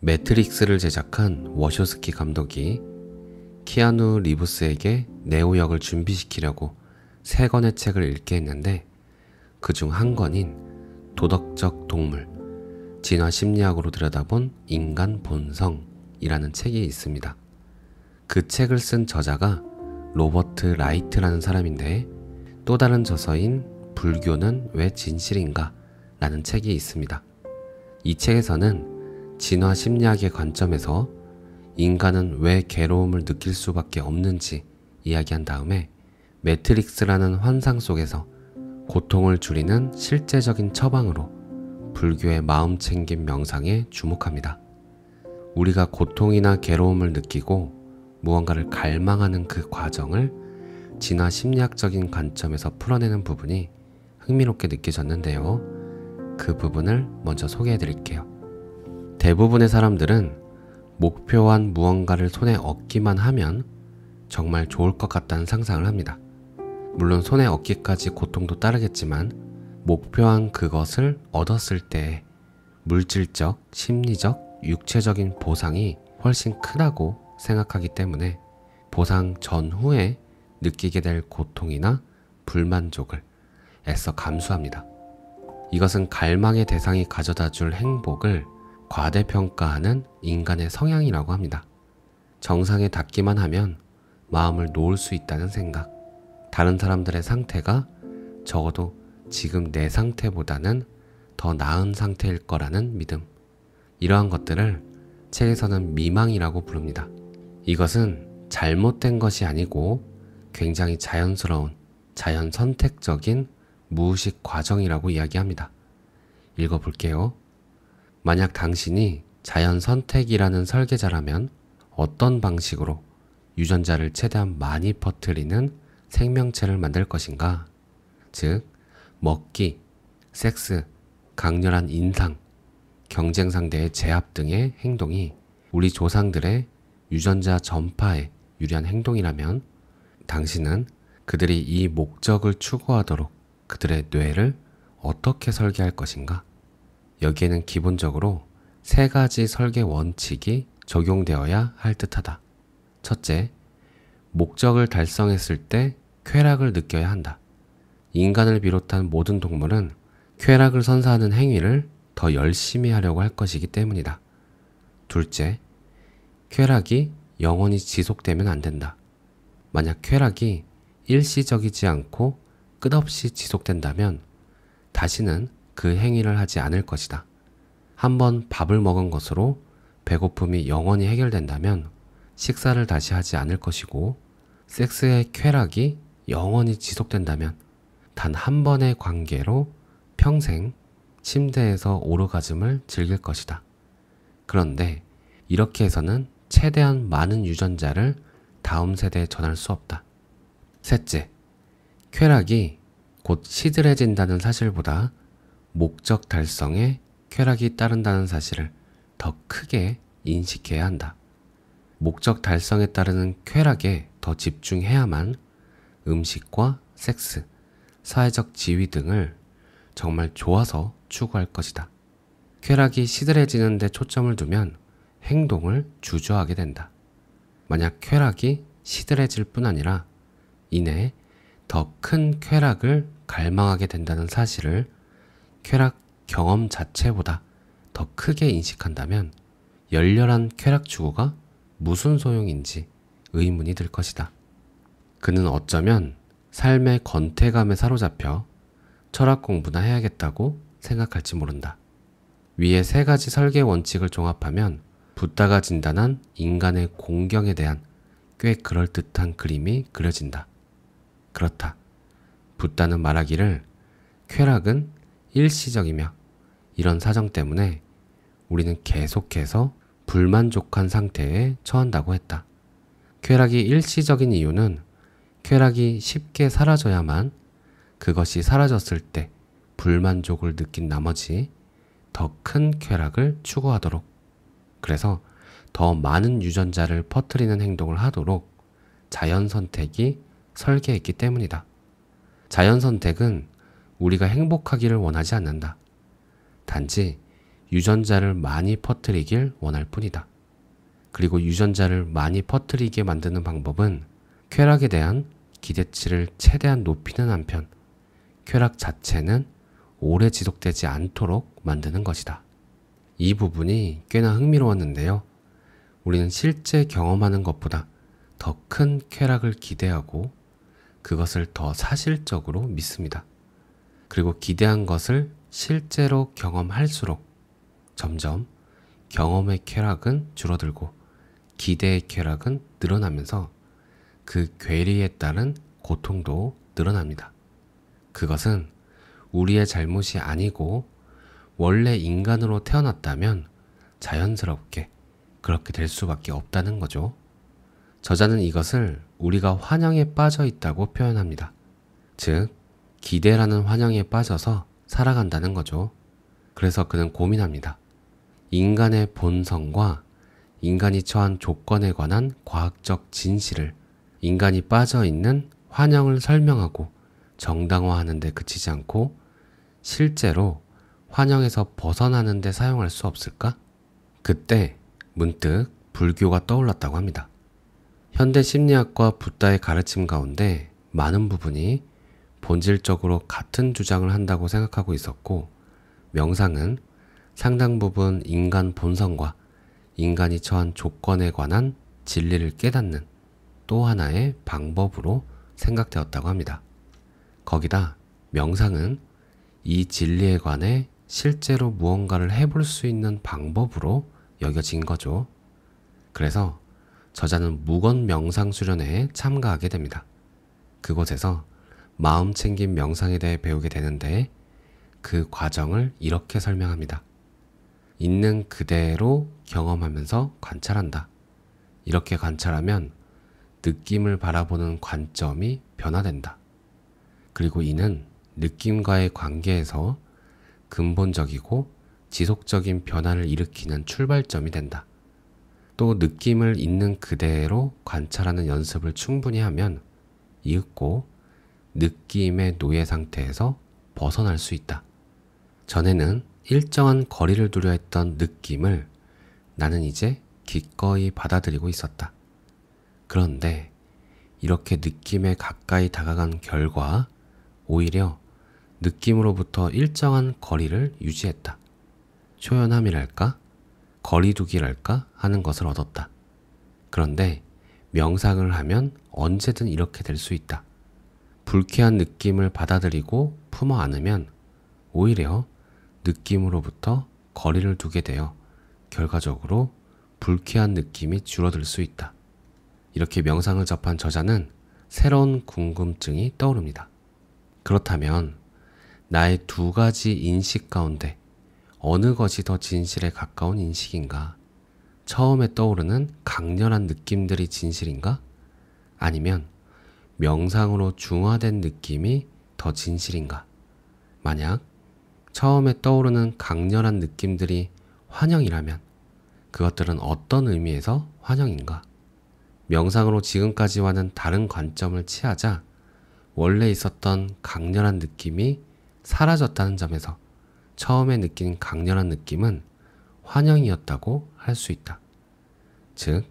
매트릭스를 제작한 워쇼스키 감독이 키아누 리브스에게 네오 역을 준비시키려고 세 권의 책을 읽게 했는데 그 중 한 권인 도덕적 동물 진화 심리학으로 들여다본 인간 본성이라는 책이 있습니다. 그 책을 쓴 저자가 로버트 라이트라는 사람인데 또 다른 저서인 불교는 왜 진실인가 라는 책이 있습니다. 이 책에서는 진화 심리학의 관점에서 인간은 왜 괴로움을 느낄 수밖에 없는지 이야기한 다음에 매트릭스라는 환상 속에서 고통을 줄이는 실제적인 처방으로 불교의 마음 챙김 명상에 주목합니다. 우리가 고통이나 괴로움을 느끼고 무언가를 갈망하는 그 과정을 진화 심리학적인 관점에서 풀어내는 부분이 흥미롭게 느껴졌는데요. 그 부분을 먼저 소개해 드릴게요. 대부분의 사람들은 목표한 무언가를 손에 얻기만 하면 정말 좋을 것 같다는 상상을 합니다. 물론 손에 얻기까지 고통도 따르겠지만 목표한 그것을 얻었을 때 물질적, 심리적, 육체적인 보상이 훨씬 크다고 생각하기 때문에 보상 전후에 느끼게 될 고통이나 불만족을 애써 감수합니다. 이것은 갈망의 대상이 가져다 줄 행복을 과대평가하는 인간의 성향이라고 합니다. 정상에 닿기만 하면 마음을 놓을 수 있다는 생각. 다른 사람들의 상태가 적어도 지금 내 상태보다는 더 나은 상태일 거라는 믿음. 이러한 것들을 책에서는 미망이라고 부릅니다. 이것은 잘못된 것이 아니고 굉장히 자연스러운 자연 선택적인 무의식 과정이라고 이야기합니다. 읽어볼게요. 만약 당신이 자연 선택이라는 설계자라면 어떤 방식으로 유전자를 최대한 많이 퍼뜨리는 생명체를 만들 것인가? 즉, 먹기, 섹스, 강렬한 인상, 경쟁 상대의 제압 등의 행동이 우리 조상들의 유전자 전파에 유리한 행동이라면 당신은 그들이 이 목적을 추구하도록 그들의 뇌를 어떻게 설계할 것인가? 여기에는 기본적으로 세 가지 설계 원칙이 적용되어야 할 듯하다. 첫째, 목적을 달성했을 때 쾌락을 느껴야 한다. 인간을 비롯한 모든 동물은 쾌락을 선사하는 행위를 더 열심히 하려고 할 것이기 때문이다. 둘째, 쾌락이 영원히 지속되면 안 된다. 만약 쾌락이 일시적이지 않고 끝없이 지속된다면 다시는 그 행위를 하지 않을 것이다. 한 번 밥을 먹은 것으로 배고픔이 영원히 해결된다면 식사를 다시 하지 않을 것이고 섹스의 쾌락이 영원히 지속된다면 단 한 번의 관계로 평생 침대에서 오르가즘을 즐길 것이다. 그런데 이렇게 해서는 최대한 많은 유전자를 다음 세대에 전할 수 없다. 셋째, 쾌락이 곧 시들해진다는 사실보다 목적 달성에 쾌락이 따른다는 사실을 더 크게 인식해야 한다. 목적 달성에 따르는 쾌락에 더 집중해야만 음식과 섹스, 사회적 지위 등을 정말 좋아서 추구할 것이다. 쾌락이 시들해지는 데 초점을 두면 행동을 주저하게 된다. 만약 쾌락이 시들해질 뿐 아니라 이내 더 큰 쾌락을 갈망하게 된다는 사실을 쾌락 경험 자체보다 더 크게 인식한다면 열렬한 쾌락 추구가 무슨 소용인지 의문이 들 것이다. 그는 어쩌면 삶의 권태감에 사로잡혀 철학 공부나 해야겠다고 생각할지 모른다. 위에 세 가지 설계 원칙을 종합하면 붓다가 진단한 인간의 공경에 대한 꽤 그럴듯한 그림이 그려진다. 그렇다. 붓다는 말하기를 쾌락은 일시적이며 이런 사정 때문에 우리는 계속해서 불만족한 상태에 처한다고 했다. 쾌락이 일시적인 이유는 쾌락이 쉽게 사라져야만 그것이 사라졌을 때 불만족을 느낀 나머지 더 큰 쾌락을 추구하도록 그래서 더 많은 유전자를 퍼뜨리는 행동을 하도록 자연 선택이 설계했기 때문이다. 자연 선택은 우리가 행복하기를 원하지 않는다. 단지 유전자를 많이 퍼뜨리길 원할 뿐이다. 그리고 유전자를 많이 퍼뜨리게 만드는 방법은 쾌락에 대한 기대치를 최대한 높이는 한편 쾌락 자체는 오래 지속되지 않도록 만드는 것이다. 이 부분이 꽤나 흥미로웠는데요. 우리는 실제 경험하는 것보다 더 큰 쾌락을 기대하고 그것을 더 사실적으로 믿습니다. 그리고 기대한 것을 실제로 경험할수록 점점 경험의 쾌락은 줄어들고 기대의 쾌락은 늘어나면서 그 괴리에 따른 고통도 늘어납니다. 그것은 우리의 잘못이 아니고 원래 인간으로 태어났다면 자연스럽게 그렇게 될 수밖에 없다는 거죠. 저자는 이것을 우리가 환영에 빠져 있다고 표현합니다. 즉, 기대라는 환영에 빠져서 살아간다는 거죠. 그래서 그는 고민합니다. 인간의 본성과 인간이 처한 조건에 관한 과학적 진실을 인간이 빠져 있는 환영을 설명하고 정당화하는 데 그치지 않고 실제로 환영에서 벗어나는 데 사용할 수 없을까? 그때 문득 불교가 떠올랐다고 합니다. 현대 심리학과 붓다의 가르침 가운데 많은 부분이 본질적으로 같은 주장을 한다고 생각하고 있었고, 명상은 상당 부분 인간 본성과 인간이 처한 조건에 관한 진리를 깨닫는 또 하나의 방법으로 생각되었다고 합니다. 거기다 명상은 이 진리에 관해 실제로 무언가를 해볼 수 있는 방법으로 여겨진 거죠. 그래서 저자는 무건 명상 수련회에 참가하게 됩니다. 그곳에서 마음 챙김 명상에 대해 배우게 되는데 그 과정을 이렇게 설명합니다. 있는 그대로 경험하면서 관찰한다. 이렇게 관찰하면 느낌을 바라보는 관점이 변화된다. 그리고 이는 느낌과의 관계에서 근본적이고 지속적인 변화를 일으키는 출발점이 된다. 또 느낌을 있는 그대로 관찰하는 연습을 충분히 하면 이윽고 느낌의 노예 상태에서 벗어날 수 있다. 전에는 일정한 거리를 두려 했던 느낌을 나는 이제 기꺼이 받아들이고 있었다. 그런데 이렇게 느낌에 가까이 다가간 결과 오히려 느낌으로부터 일정한 거리를 유지했다. 초연함이랄까? 거리두기랄까? 하는 것을 얻었다. 그런데 명상을 하면 언제든 이렇게 될 수 있다. 불쾌한 느낌을 받아들이고 품어 안으면 오히려 느낌으로부터 거리를 두게 되어 결과적으로 불쾌한 느낌이 줄어들 수 있다. 이렇게 명상을 접한 저자는 새로운 궁금증이 떠오릅니다. 그렇다면 나의 두 가지 인식 가운데 어느 것이 더 진실에 가까운 인식인가? 처음에 떠오르는 강렬한 느낌들이 진실인가? 아니면 명상으로 중화된 느낌이 더 진실인가? 만약 처음에 떠오르는 강렬한 느낌들이 환영이라면 그것들은 어떤 의미에서 환영인가? 명상으로 지금까지와는 다른 관점을 취하자 원래 있었던 강렬한 느낌이 사라졌다는 점에서 처음에 느낀 강렬한 느낌은 환영이었다고 할 수 있다. 즉,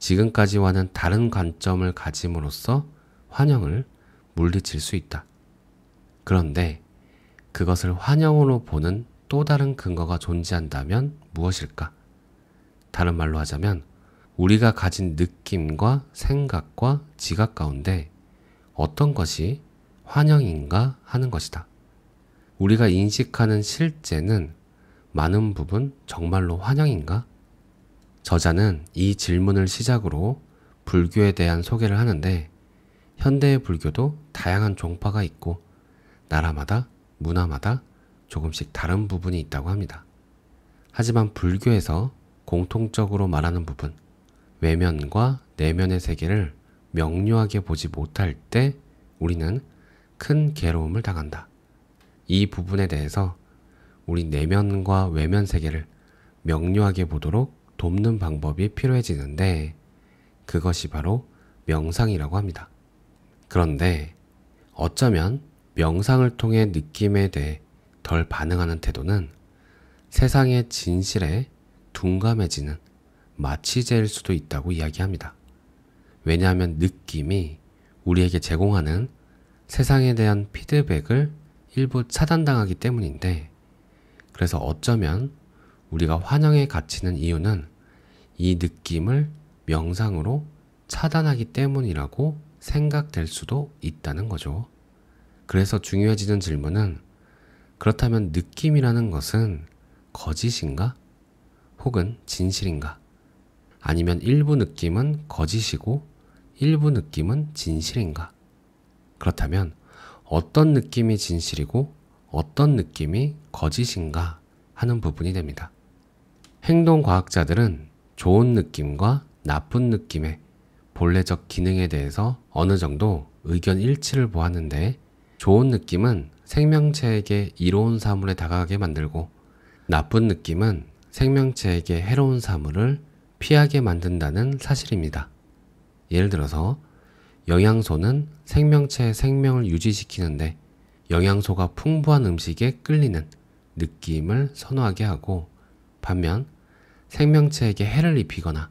지금까지와는 다른 관점을 가짐으로써 환영을 물리칠 수 있다. 그런데 그것을 환영으로 보는 또 다른 근거가 존재한다면 무엇일까? 다른 말로 하자면 우리가 가진 느낌과 생각과 지각 가운데 어떤 것이 환영인가 하는 것이다. 우리가 인식하는 실제는 많은 부분 정말로 환영인가? 저자는 이 질문을 시작으로 불교에 대한 소개를 하는데 현대의 불교도 다양한 종파가 있고 나라마다 문화마다 조금씩 다른 부분이 있다고 합니다. 하지만 불교에서 공통적으로 말하는 부분, 외면과 내면의 세계를 명료하게 보지 못할 때 우리는 큰 괴로움을 당한다. 이 부분에 대해서 우리 내면과 외면 세계를 명료하게 보도록 돕는 방법이 필요해지는데 그것이 바로 명상이라고 합니다. 그런데 어쩌면 명상을 통해 느낌에 대해 덜 반응하는 태도는 세상의 진실에 둔감해지는 마취제일 수도 있다고 이야기합니다. 왜냐하면 느낌이 우리에게 제공하는 세상에 대한 피드백을 일부 차단당하기 때문인데, 그래서 어쩌면 우리가 환영에 갇히는 이유는 이 느낌을 명상으로 차단하기 때문이라고 생각될 수도 있다는 거죠. 그래서 중요해지는 질문은 그렇다면 느낌이라는 것은 거짓인가? 혹은 진실인가? 아니면 일부 느낌은 거짓이고 일부 느낌은 진실인가? 그렇다면 어떤 느낌이 진실이고 어떤 느낌이 거짓인가 하는 부분이 됩니다. 행동과학자들은 좋은 느낌과 나쁜 느낌의 본래적 기능에 대해서 어느 정도 의견 일치를 보았는데 좋은 느낌은 생명체에게 이로운 사물에 다가가게 만들고 나쁜 느낌은 생명체에게 해로운 사물을 피하게 만든다는 사실입니다. 예를 들어서 영양소는 생명체의 생명을 유지시키는데 영양소가 풍부한 음식에 끌리는 느낌을 선호하게 하고 반면 생명체에게 해를 입히거나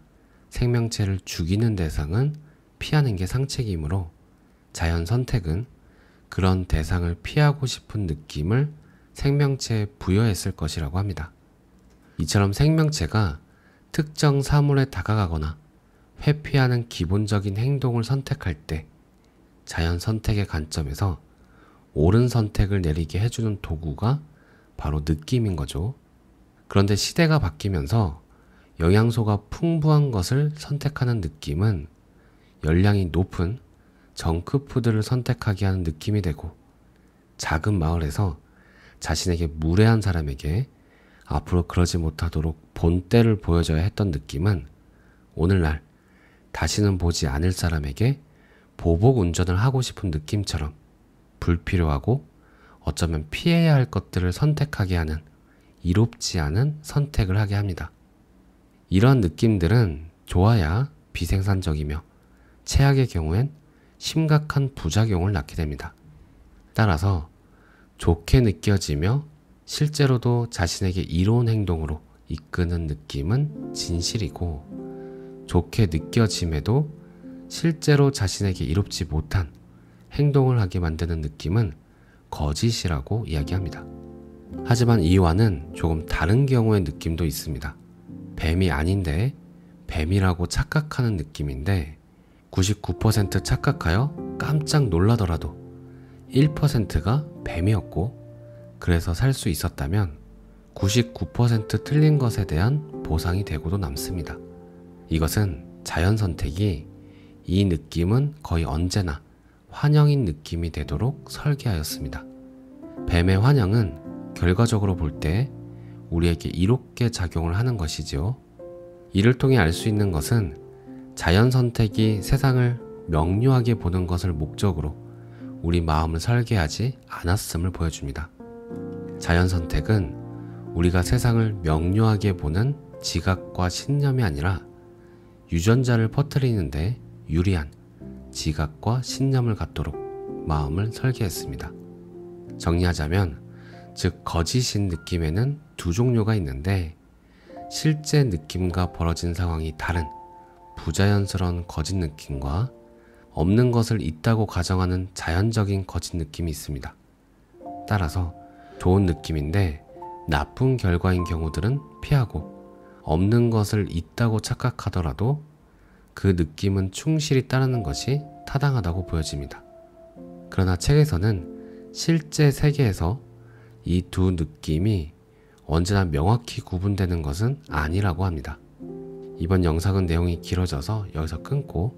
생명체를 죽이는 대상은 피하는 게 상책이므로 자연 선택은 그런 대상을 피하고 싶은 느낌을 생명체에 부여했을 것이라고 합니다. 이처럼 생명체가 특정 사물에 다가가거나 회피하는 기본적인 행동을 선택할 때 자연 선택의 관점에서 옳은 선택을 내리게 해주는 도구가 바로 느낌인 거죠. 그런데 시대가 바뀌면서 영양소가 풍부한 것을 선택하는 느낌은 열량이 높은 정크푸드를 선택하게 하는 느낌이 되고 작은 마을에서 자신에게 무례한 사람에게 앞으로 그러지 못하도록 본때를 보여줘야 했던 느낌은 오늘날 다시는 보지 않을 사람에게 보복 운전을 하고 싶은 느낌처럼 불필요하고 어쩌면 피해야 할 것들을 선택하게 하는 이롭지 않은 선택을 하게 합니다. 이러한 느낌들은 좋아야 비생산적이며 최악의 경우엔 심각한 부작용을 낳게 됩니다. 따라서 좋게 느껴지며 실제로도 자신에게 이로운 행동으로 이끄는 느낌은 진실이고 좋게 느껴짐에도 실제로 자신에게 이롭지 못한 행동을 하게 만드는 느낌은 거짓이라고 이야기합니다. 하지만 이와는 조금 다른 경우의 느낌도 있습니다. 뱀이 아닌데 뱀이라고 착각하는 느낌인데 99% 착각하여 깜짝 놀라더라도 1%가 뱀이었고 그래서 살 수 있었다면 99% 틀린 것에 대한 보상이 되고도 남습니다. 이것은 자연 선택이 이 느낌은 거의 언제나 환영인 느낌이 되도록 설계하였습니다. 뱀의 환영은 결과적으로 볼때 우리에게 이롭게 작용을 하는 것이지요. 이를 통해 알 수 있는 것은 자연 선택이 세상을 명료하게 보는 것을 목적으로 우리 마음을 설계하지 않았음을 보여줍니다. 자연 선택은 우리가 세상을 명료하게 보는 지각과 신념이 아니라 유전자를 퍼뜨리는데 유리한 지각과 신념을 갖도록 마음을 설계했습니다. 정리하자면 즉 거짓인 느낌에는 두 종류가 있는데 실제 느낌과 벌어진 상황이 다른 부자연스러운 거짓 느낌과 없는 것을 있다고 가정하는 자연적인 거짓 느낌이 있습니다. 따라서 좋은 느낌인데 나쁜 결과인 경우들은 피하고 없는 것을 있다고 착각하더라도 그 느낌은 충실히 따르는 것이 타당하다고 보여집니다. 그러나 책에서는 실제 세계에서 이두 느낌이 언제나 명확히 구분되는 것은 아니라고 합니다. 이번 영상은 내용이 길어져서 여기서 끊고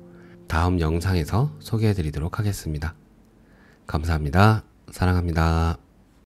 다음 영상에서 소개해 드리도록 하겠습니다. 감사합니다. 사랑합니다.